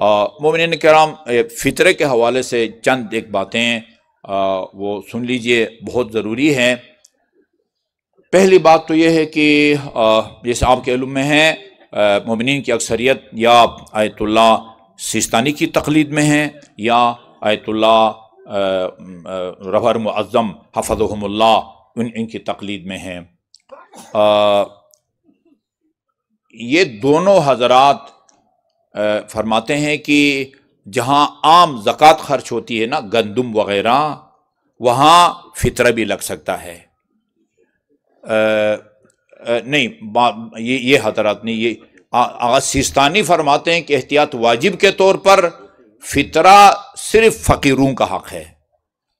मोमिन कराम फ़ितरे के हवाले से चंद एक बातें वो सुन लीजिए बहुत ज़रूरी हैं पहली बात तो यह है कि जैसे आपके इलम में है मोमिन की अक्सरियत या आयतुल्ला सिस्तानी की तकलीद में है या आयतुल्ला रबर मुज़म हफजहमल्ला उन इनकी तकलीद में हैं ये दोनों हजरात फरमाते हैं कि जहाँ आम ज़क़़त खर्च होती है ना गंदम वगैरह वहाँ फितर भी लग सकता है आ, आ, नहीं ये ये हजरात नहीं ये आगा सिस्तानी फरमाते हैं कि एहतियात वाजिब के तौर पर फितरा सिर्फ फ़कीरों का हक़ है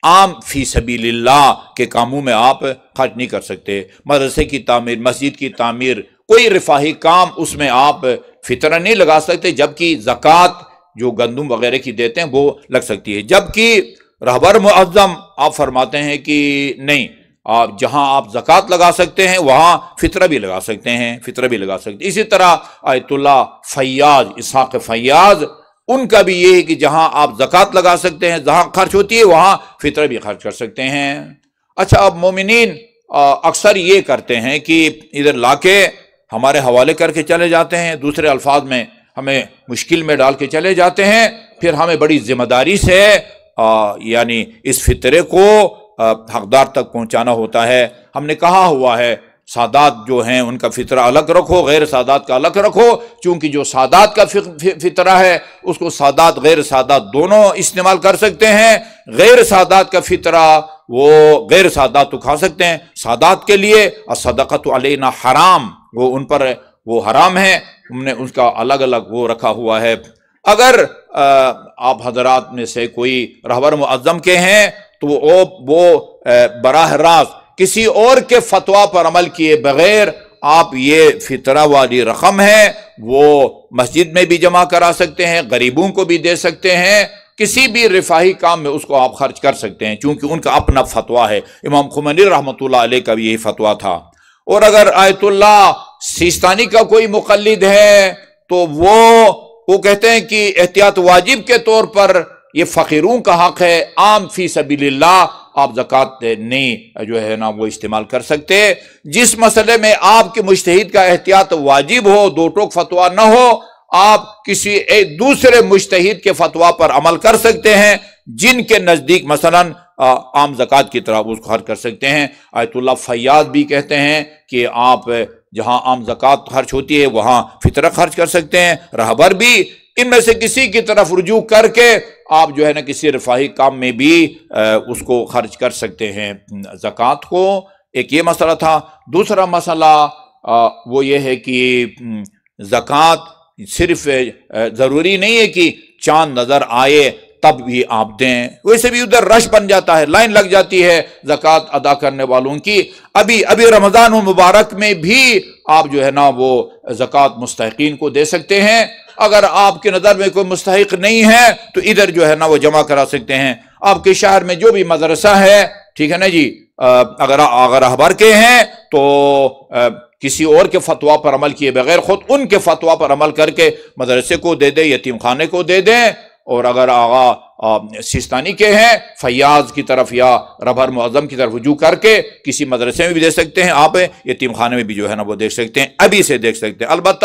आम फी सबील्ला के कामों में आप खर्च नहीं कर सकते मदरसे की तामीर मस्जिद की तामीर कोई रिफाही काम उसमें आप फितरा नहीं लगा सकते जबकि ज़क़़त जो गंदम वगैरह की देते हैं वो लग सकती है जबकि रहबर मुआज़म आप फरमाते हैं कि नहीं आप जहां आप ज़क़़त लगा सकते हैं वहां फितरा भी लगा सकते हैं फितरा भी लगा सकते हैं इसी तरह आयतुल्ला फयाज इसहाक़ फयाज उनका भी ये है कि जहां आप ज़क़़त लगा सकते हैं जहाँ खर्च होती है वहां फितरा भी खर्च कर सकते हैं अच्छा अब मोमिन अक्सर ये करते हैं कि इधर लाके हमारे हवाले करके चले जाते हैं दूसरे अल्फाज में हमें मुश्किल में डाल के चले जाते हैं फिर हमें बड़ी जिम्मेदारी से यानी इस फितरे को हकदार तक पहुंचाना होता है हमने कहा हुआ है सादात जो हैं उनका फितरा अलग रखो गैर सादात का अलग रखो क्योंकि जो सादात का फितरा है उसको सादात गैर सादात दोनों इस्तेमाल कर सकते हैं गैर सादात का फितरा वो गैर सादात तो खा सकते हैं सादात के लिए और सदाकत अलना हराम वो उन पर वो हराम है हमने उसका अलग अलग वो रखा हुआ है अगर आ, आप हजरात में से कोई रहबर मुआज़म के हैं तो वो वो बराह रास्त किसी और के फतवा पर अमल किए बगैर आप ये फितरा वाली रकम है वो मस्जिद में भी जमा करा सकते हैं गरीबों को भी दे सकते हैं किसी भी रिफाही काम में उसको आप खर्च कर सकते हैं क्योंकि उनका अपना फतवा है इमाम खुमनी रहमत का भी यही फतवा था और अगर आयतुल्ला सिस्तानी का कोई मुकलद है तो वो वो कहते हैं कि एहतियात वाजिब के तौर पर यह फ़कीरों का हक है आम फी सबी आप जक़ात नहीं जो है ना वो इस्तेमाल कर सकते जिस मसले में आपके मुश्तहिद का एहतियात वाजिब हो दो टोक फतवा ना हो आप किसी एक दूसरे मुश्तहिद के फतवा पर अमल कर सकते हैं जिनके नज़दीक मसलन आम जक़ात की तरह उसको हर कर सकते हैं आयतुल्ला फयाद भी कहते हैं कि आप जहां आम जक़ात खर्च होती है वहाँ फितरा खर्च कर सकते हैं रहबर भी इनमें से किसी की तरफ रुजू करके आप जो है ना किसी रफाही काम में भी उसको खर्च कर सकते हैं जक़ात को एक ये मसला था दूसरा मसला वो ये है कि ज़क़़त सिर्फ ज़रूरी नहीं है कि चांद नज़र आए तब भी आप दें वैसे भी उधर रश बन जाता है लाइन लग जाती है जक़ात अदा करने वालों की अभी अभी रमज़ान मुबारक में भी आप जो है ना वो ज़क़़त मुस्तकिन को दे सकते हैं अगर आपके नज़र में कोई मुस्तक नहीं है तो इधर जो है ना वो जमा करा सकते हैं आपके शहर में जो भी मदरसा है ठीक है ना जी अगर अगर अखबार के हैं तो किसी और के फतवा पर अमल किए बगैर खुद उनके फतवा पर अमल करके मदरसे को दे दें यतीम खाने को दे दें और अगर आगा सिस्तानी के हैं फयाज की तरफ या रबर मुआजम की तरफ रजू करके किसी मदरसे में भी देख सकते हैं आप यतीम खाने में भी जो है ना वो देख सकते हैं अभी से देख सकते हैं अलबत्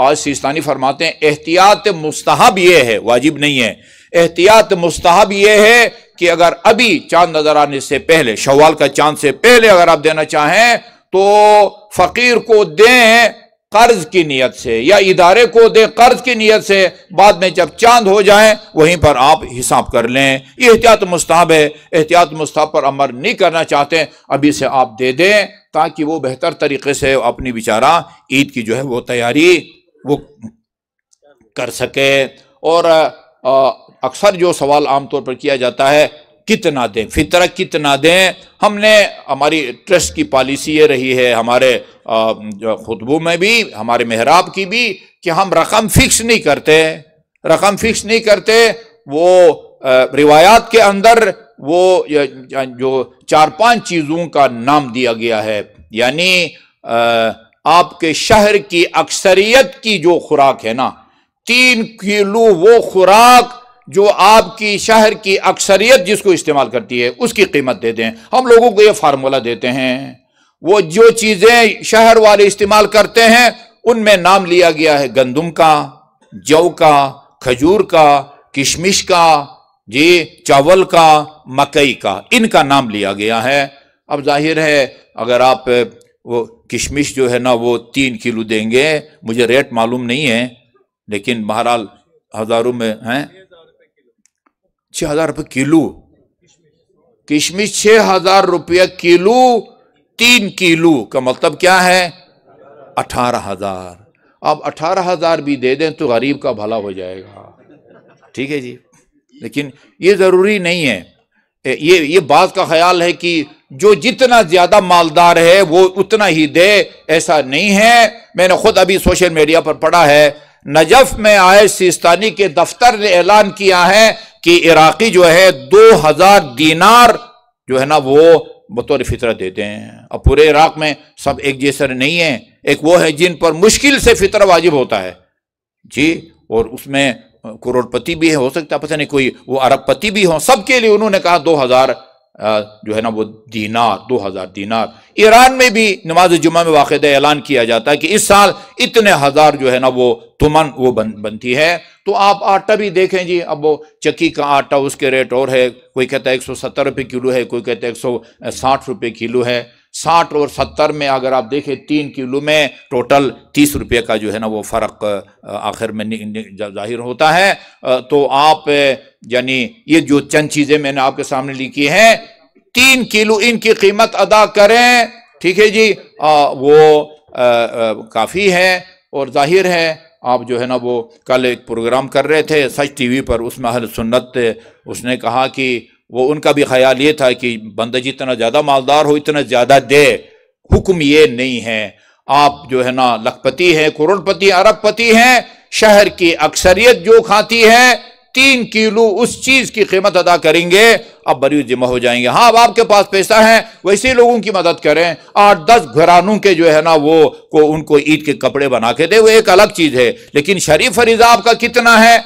आज सिस्तानी फरमाते हैं एहतियात मुस्तहब ये है वाजिब नहीं है एहतियात मुस्तहब ये है कि अगर अभी चांद नजर आने से पहले शवाल का चांद से पहले अगर आप देना चाहें तो फकीर को दें कर्ज की नीयत से या इदारे को दे कर्ज की नीयत से बाद में जब चांद हो जाए वहीं पर आप हिसाब कर लें ये एहतियात मुस्ताब है एहतियात मुस्ताब पर अमर नहीं करना चाहते अभी से आप दे दें ताकि वो बेहतर तरीके से अपनी बेचारा ईद की जो है वो तैयारी वो कर सके और अक्सर जो सवाल आमतौर पर किया जाता है कितना दें फितरा कितना दें हमने हमारी ट्रस्ट की पॉलिसी ये रही है हमारे खुतबों में भी हमारे मेहराब की भी कि हम रकम फिक्स नहीं करते रकम फिक्स नहीं करते वो रिवायात के अंदर वो जो चार पांच चीज़ों का नाम दिया गया है यानी आपके शहर की अक्सरियत की जो खुराक है ना तीन किलो वो खुराक जो आपकी शहर की अक्सरियत जिसको इस्तेमाल करती है उसकी कीमत देते हैं हम लोगों को ये फार्मूला देते हैं वो जो चीजें शहर वाले इस्तेमाल करते हैं उनमें नाम लिया गया है गंदम का जौ का खजूर का किशमिश का जी चावल का मकई का इनका नाम लिया गया है अब जाहिर है अगर आप वो किशमिश जो है ना वो तीन किलो देंगे मुझे रेट मालूम नहीं है लेकिन बहरहाल हजारों में हैं छह हजार रुपये किलो किशमिश छह हजार रुपये किलो तीन किलो का मतलब क्या है अठारह हजार आप अठारह हजार भी दे दें तो गरीब का भला हो जाएगा ठीक है जी लेकिन ये ज़रूरी नहीं है ये ये बात का ख्याल है कि जो जितना ज़्यादा मालदार है वो उतना ही दे ऐसा नहीं है मैंने खुद अभी सोशल मीडिया पर पढ़ा है नजफ में आए सिस्तानी के दफ्तर ने ऐलान किया है कि इराक़ी जो है दो हजार दीनार जो है ना वो बतौर फितरत देते हैं अब पूरे इराक़ में सब एक जैसर नहीं है एक वो है जिन पर मुश्किल से फितर वाजिब होता है जी और उसमें करोड़पति भी है हो सकता है पता नहीं कोई वो अरबपति भी हो सबके लिए उन्होंने कहा दो हज़ार जो है ना वो दीनार दो हज़ार दीनार ईरान में भी नमाज जुम्मे में वाक़ ऐलान किया जाता है कि इस साल इतने हज़ार जो है ना वो तुमन वो बन बनती है तो आप आटा भी देखें जी अब वो चक्की का आटा उसके रेट और है कोई कहता है एक सौ सत्तर रुपये किलो है कोई कहता है एक सौ साठ रुपये किलो है साठ और सत्तर में अगर आप देखें तीन किलो में टोटल तीस रुपये का जो है ना वो फ़र्क आखिर में जाहिर होता है तो आप यानी ये जो चंद चीज़ें मैंने आपके सामने लिखी हैं तीन किलो इनकी कीमत अदा करें ठीक है जी आ, वो आ, आ, काफ़ी है और जाहिर है आप जो है ना वो कल एक प्रोग्राम कर रहे थे सच टीवी पर उसमें हल सुन्नत उसने कहा कि वो उनका भी ख्याल ये था कि बंदा जितना ज़्यादा मालदार हो इतना ज़्यादा दे हुक्म ये नहीं है आप जो है ना लखपति हैं करोड़पति अरबपति हैं शहर की अक्सरियत जो खाती है तीन किलो उस चीज की कीमत अदा करेंगे अब बरी जिम्मा हो जाएंगे हाँ अब आपके पास पैसा है वैसे लोगों की मदद करें आठ दस घरानों के जो है ना वो को उनको ईद के कपड़े बना के दे वो एक अलग चीज है लेकिन शरीफ फरीजा आपका कितना है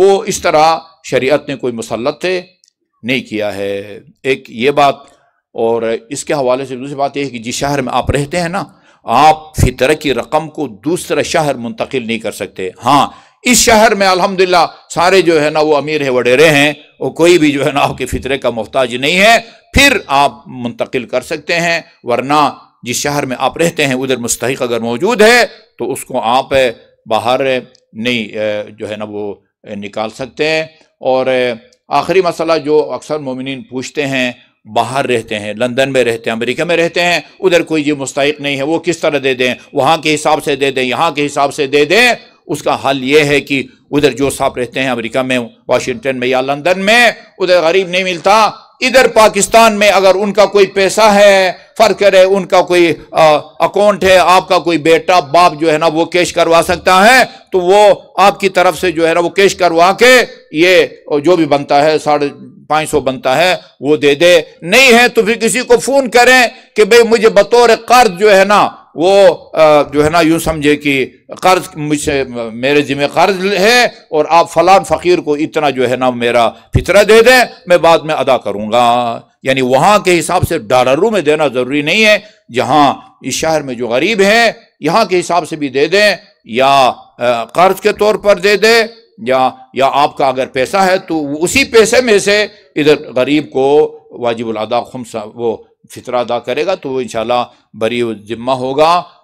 वो इस तरह शरीयत ने कोई मुसलत थे नहीं किया है एक ये बात और इसके हवाले से दूसरी बात यह है कि जिस शहर में आप रहते हैं ना आप फितर की रकम को दूसरा शहर मुंतकिल नहीं कर सकते हाँ इस शहर में अल्हम्दुलिल्लाह सारे जो है ना वो अमीर है वडेरे हैं और कोई भी जो है ना आपके फितरे का मोहताज नहीं है फिर आप मुंतकिल कर सकते हैं वरना जिस शहर में आप रहते हैं उधर मुस्तक अगर मौजूद है तो उसको आप बाहर नहीं जो है ना वो निकाल सकते हैं और आखिरी मसला जो अक्सर मोमिन पूछते हैं बाहर रहते हैं लंदन में रहते हैं अमेरिका में रहते हैं उधर कोई जी मुस्तक नहीं है वो किस तरह दे दें वहाँ के हिसाब से दे दें यहाँ के हिसाब से दे दें उसका हल ये है कि उधर जो साहब रहते हैं अमेरिका में वाशिंगटन में या लंदन में उधर गरीब नहीं मिलता इधर पाकिस्तान में अगर उनका कोई पैसा है फर्क करे उनका कोई अकाउंट है आपका कोई बेटा बाप जो है ना वो कैश करवा सकता है तो वो आपकी तरफ से जो है ना वो कैश करवा के ये जो भी बनता है साढ़े पाँच सौ बनता है वो दे दे नहीं है तो फिर किसी को फोन करें कि भाई मुझे बतौर कर्ज जो है ना वो जो है ना यूं समझे कि कर्ज मुझसे मेरे जिम्मे कर्ज है और आप फलान फ़कीर को इतना जो है ना मेरा फितरा दे दें मैं बाद में अदा करूँगा यानी वहाँ के हिसाब से डॉलरों में देना ज़रूरी नहीं है जहाँ इस शहर में जो गरीब हैं यहाँ के हिसाब से भी दे दें या कर्ज के तौर पर दे दें या या आपका अगर पैसा है तो उसी पैसे में से इधर गरीब को वाजिबुल अदा खुमसा वो फितरा अदा करेगा तो वो इन बरी ज़िम्मा होगा